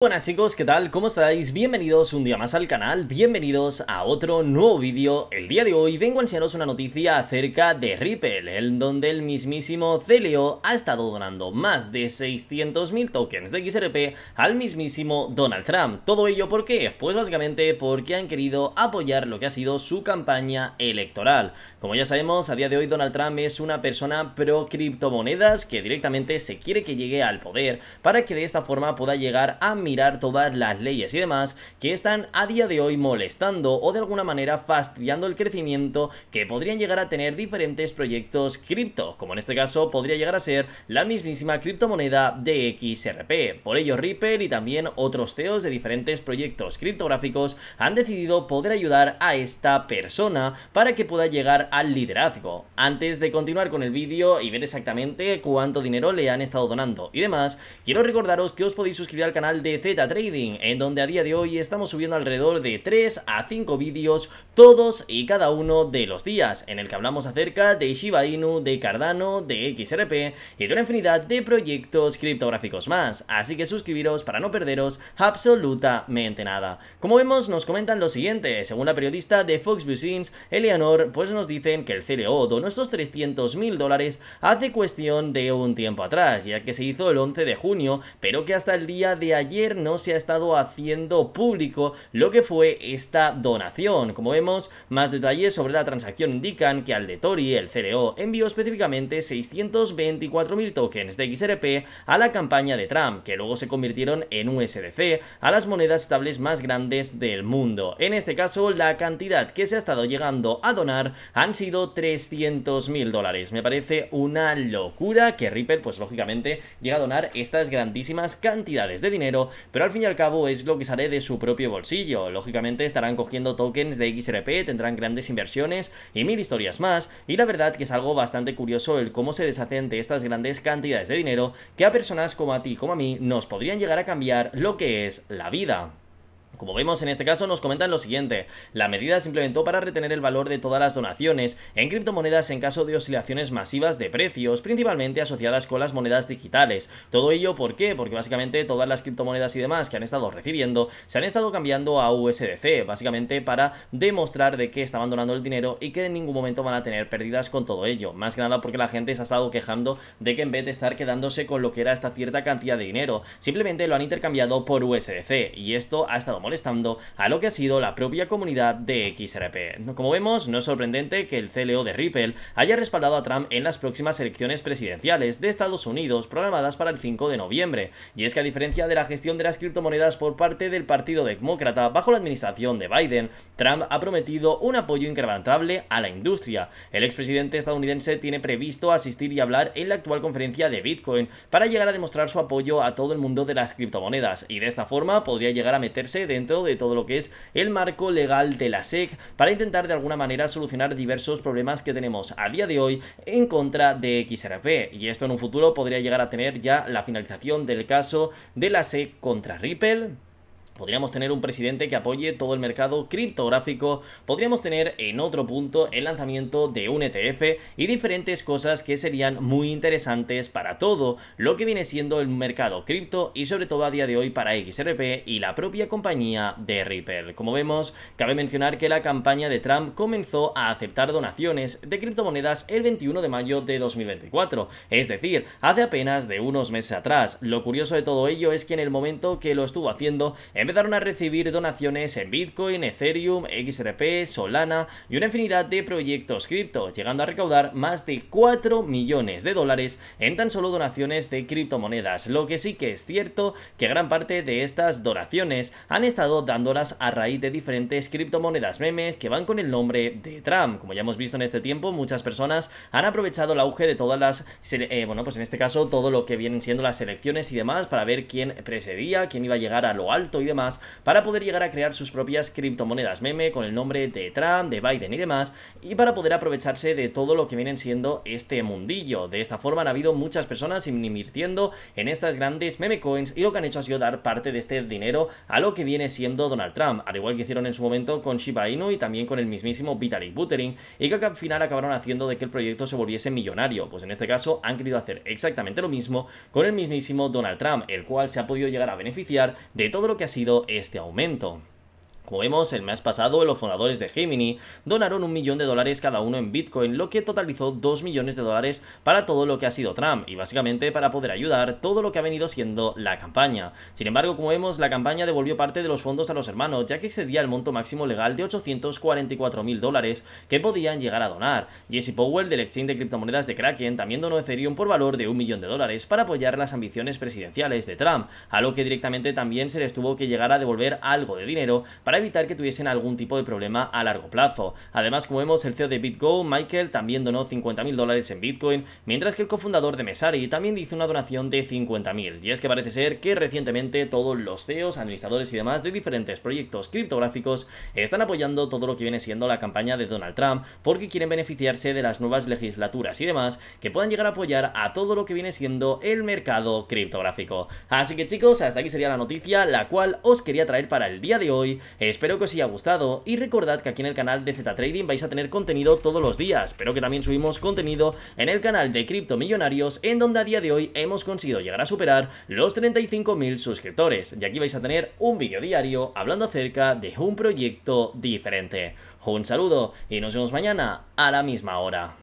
Buenas chicos, ¿qué tal? ¿Cómo estáis? Bienvenidos un día más al canal, bienvenidos a otro nuevo vídeo. El día de hoy vengo a enseñaros una noticia acerca de Ripple, en donde el mismísimo Celio ha estado donando más de 600.000 tokens de XRP al mismísimo Donald Trump. ¿Todo ello por qué? Pues básicamente porque han querido apoyar lo que ha sido su campaña electoral. Como ya sabemos, a día de hoy Donald Trump es una persona pro criptomonedas que directamente se quiere que llegue al poder para que de esta forma pueda llegar a mirar todas las leyes y demás que están a día de hoy molestando o de alguna manera fastidiando el crecimiento que podrían llegar a tener diferentes proyectos cripto, como en este caso podría llegar a ser la mismísima criptomoneda de XRP. Por ello, Ripple y también otros CEOs de diferentes proyectos criptográficos han decidido poder ayudar a esta persona para que pueda llegar al liderazgo. Antes de continuar con el vídeo y ver exactamente cuánto dinero le han estado donando y demás, quiero recordaros que os podéis suscribir al canal de Z Trading, en donde a día de hoy estamos subiendo alrededor de 3 a 5 vídeos todos y cada uno de los días, en el que hablamos acerca de Shiba Inu, de Cardano, de XRP y de una infinidad de proyectos criptográficos más, así que suscribiros para no perderos absolutamente nada. Como vemos nos comentan lo siguiente, según la periodista de Fox Business, Eleanor, pues nos dicen que el CLO donó estos 300.000 mil dólares hace cuestión de un tiempo atrás, ya que se hizo el 11 de junio, pero que hasta el día de ayer no se ha estado haciendo público lo que fue esta donación. Como vemos, más detalles sobre la transacción indican que al de Tori, el CDO, envió específicamente 624.000 tokens de XRP a la campaña de Trump, que luego se convirtieron en USDC, a las monedas estables más grandes del mundo. En este caso, la cantidad que se ha estado llegando a donar han sido 300.000 dólares. Me parece una locura que Ripple, pues lógicamente, llega a donar estas grandísimas cantidades de dinero pero al fin y al cabo es lo que sale de su propio bolsillo. Lógicamente estarán cogiendo tokens de XRP, tendrán grandes inversiones y mil historias más, y la verdad que es algo bastante curioso el cómo se deshacen de estas grandes cantidades de dinero que a personas como a ti como a mí nos podrían llegar a cambiar lo que es la vida. Como vemos en este caso nos comentan lo siguiente, la medida se implementó para retener el valor de todas las donaciones en criptomonedas en caso de oscilaciones masivas de precios, principalmente asociadas con las monedas digitales. Todo ello, ¿por qué? Porque básicamente todas las criptomonedas y demás que han estado recibiendo se han estado cambiando a USDC, básicamente para demostrar de que estaban donando el dinero y que en ningún momento van a tener pérdidas con todo ello. Más que nada porque la gente se ha estado quejando de que en vez de estar quedándose con lo que era esta cierta cantidad de dinero, simplemente lo han intercambiado por USDC y esto ha estado molestando a lo que ha sido la propia comunidad de XRP. Como vemos, no es sorprendente que el CLO de Ripple haya respaldado a Trump en las próximas elecciones presidenciales de Estados Unidos programadas para el 5 de noviembre, y es que a diferencia de la gestión de las criptomonedas por parte del Partido Demócrata bajo la administración de Biden, Trump ha prometido un apoyo incrementable a la industria. El expresidente estadounidense tiene previsto asistir y hablar en la actual conferencia de Bitcoin para llegar a demostrar su apoyo a todo el mundo de las criptomonedas, y de esta forma podría llegar a meterse de dentro de todo lo que es el marco legal de la SEC para intentar de alguna manera solucionar diversos problemas que tenemos a día de hoy en contra de XRP y esto en un futuro podría llegar a tener ya la finalización del caso de la SEC contra Ripple Podríamos tener un presidente que apoye todo el mercado criptográfico, podríamos tener en otro punto el lanzamiento de un ETF y diferentes cosas que serían muy interesantes para todo lo que viene siendo el mercado cripto y sobre todo a día de hoy para XRP y la propia compañía de Ripple. Como vemos, cabe mencionar que la campaña de Trump comenzó a aceptar donaciones de criptomonedas el 21 de mayo de 2024, es decir, hace apenas de unos meses atrás. Lo curioso de todo ello es que en el momento que lo estuvo haciendo, en empezaron a recibir donaciones en Bitcoin, Ethereum, XRP, Solana y una infinidad de proyectos cripto, llegando a recaudar más de 4 millones de dólares en tan solo donaciones de criptomonedas, lo que sí que es cierto que gran parte de estas donaciones han estado dándolas a raíz de diferentes criptomonedas memes que van con el nombre de Trump. Como ya hemos visto en este tiempo, muchas personas han aprovechado el auge de todas las, eh, bueno, pues en este caso todo lo que vienen siendo las elecciones y demás para ver quién precedía, quién iba a llegar a lo alto y demás para poder llegar a crear sus propias criptomonedas meme con el nombre de Trump, de Biden y demás y para poder aprovecharse de todo lo que viene siendo este mundillo. De esta forma han habido muchas personas invirtiendo en estas grandes meme coins y lo que han hecho ha sido dar parte de este dinero a lo que viene siendo Donald Trump, al igual que hicieron en su momento con Shiba Inu y también con el mismísimo Vitalik Buterin y que al final acabaron haciendo de que el proyecto se volviese millonario. Pues en este caso han querido hacer exactamente lo mismo con el mismísimo Donald Trump, el cual se ha podido llegar a beneficiar de todo lo que ha sido este aumento. Como vemos, el mes pasado los fundadores de Gemini donaron un millón de dólares cada uno en Bitcoin, lo que totalizó 2 millones de dólares para todo lo que ha sido Trump y básicamente para poder ayudar todo lo que ha venido siendo la campaña. Sin embargo, como vemos, la campaña devolvió parte de los fondos a los hermanos, ya que excedía el monto máximo legal de 844 mil dólares que podían llegar a donar. Jesse Powell del exchange de criptomonedas de Kraken también donó Ethereum por valor de un millón de dólares para apoyar las ambiciones presidenciales de Trump, a lo que directamente también se les tuvo que llegar a devolver algo de dinero para evitar que tuviesen algún tipo de problema a largo plazo. Además, como vemos, el CEO de BitGo, Michael, también donó 50.000 dólares en Bitcoin, mientras que el cofundador de Mesari también hizo una donación de 50.000. Y es que parece ser que recientemente todos los CEOs, administradores y demás de diferentes proyectos criptográficos están apoyando todo lo que viene siendo la campaña de Donald Trump porque quieren beneficiarse de las nuevas legislaturas y demás que puedan llegar a apoyar a todo lo que viene siendo el mercado criptográfico. Así que chicos, hasta aquí sería la noticia la cual os quería traer para el día de hoy. Espero que os haya gustado y recordad que aquí en el canal de Z Trading vais a tener contenido todos los días, pero que también subimos contenido en el canal de Cripto Millonarios en donde a día de hoy hemos conseguido llegar a superar los 35.000 suscriptores y aquí vais a tener un vídeo diario hablando acerca de un proyecto diferente. Un saludo y nos vemos mañana a la misma hora.